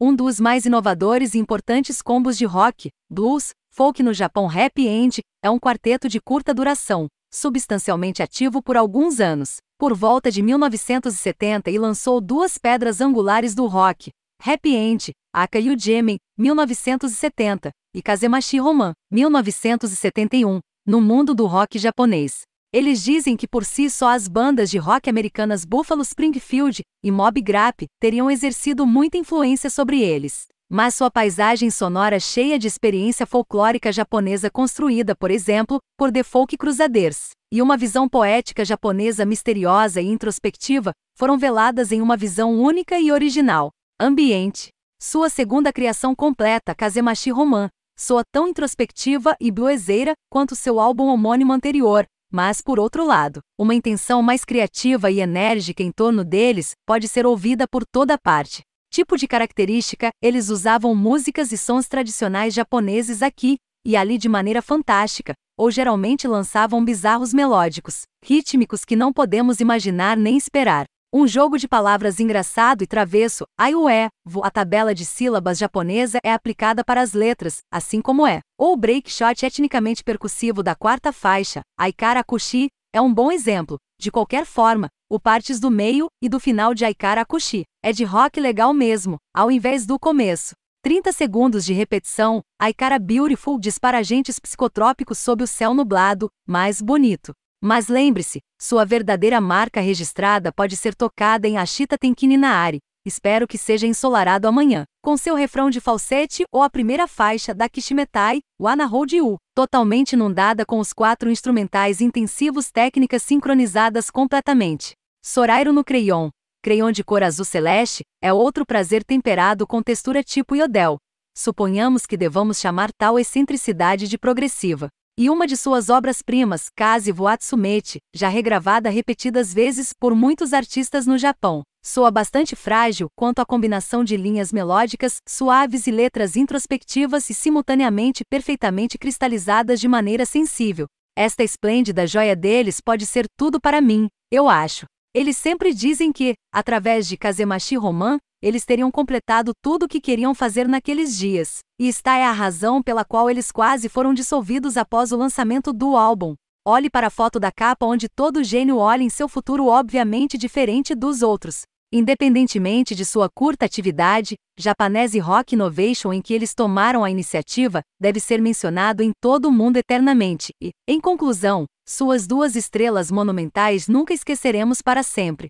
Um dos mais inovadores e importantes combos de rock, blues, folk no Japão Rap End, é um quarteto de curta duração, substancialmente ativo por alguns anos. Por volta de 1970 e lançou duas pedras angulares do rock, Happy End, Aka Yujemen, 1970, e Kazemashi Roman, 1971, no mundo do rock japonês. Eles dizem que por si só as bandas de rock americanas Buffalo Springfield e Mob Grape teriam exercido muita influência sobre eles. Mas sua paisagem sonora cheia de experiência folclórica japonesa construída, por exemplo, por The Folk Crusaders, e uma visão poética japonesa misteriosa e introspectiva, foram veladas em uma visão única e original. Ambiente. Sua segunda criação completa, Kazemashi Roman, soa tão introspectiva e blueseira quanto seu álbum homônimo anterior, mas, por outro lado, uma intenção mais criativa e enérgica em torno deles pode ser ouvida por toda parte. Tipo de característica, eles usavam músicas e sons tradicionais japoneses aqui e ali de maneira fantástica, ou geralmente lançavam bizarros melódicos, rítmicos que não podemos imaginar nem esperar. Um jogo de palavras engraçado e travesso, aiué, vo. A tabela de sílabas japonesa é aplicada para as letras, assim como é. Ou o break shot etnicamente percussivo da quarta faixa, aikara kushi, é um bom exemplo. De qualquer forma, o partes do meio e do final de aikara kushi é de rock legal mesmo, ao invés do começo. 30 segundos de repetição, Aikara Beautiful dispara agentes psicotrópicos sob o céu nublado, mais bonito. Mas lembre-se, sua verdadeira marca registrada pode ser tocada em Ashita Tenkini Naari. Espero que seja ensolarado amanhã, com seu refrão de falsete ou a primeira faixa da Kishimetai, Wana Hold totalmente inundada com os quatro instrumentais intensivos técnicas sincronizadas completamente. Sorairo no Crayon, Crayon de cor azul celeste, é outro prazer temperado com textura tipo Yodel. Suponhamos que devamos chamar tal excentricidade de progressiva e uma de suas obras-primas, Kaze Watsumete, já regravada repetidas vezes por muitos artistas no Japão. Soa bastante frágil quanto à combinação de linhas melódicas, suaves e letras introspectivas e simultaneamente perfeitamente cristalizadas de maneira sensível. Esta esplêndida joia deles pode ser tudo para mim, eu acho. Eles sempre dizem que, através de Kazemashi Roman, eles teriam completado tudo o que queriam fazer naqueles dias, e esta é a razão pela qual eles quase foram dissolvidos após o lançamento do álbum. Olhe para a foto da capa onde todo gênio olha em seu futuro obviamente diferente dos outros. Independentemente de sua curta atividade, Japanese Rock Innovation em que eles tomaram a iniciativa deve ser mencionado em todo o mundo eternamente. E, em conclusão, suas duas estrelas monumentais nunca esqueceremos para sempre.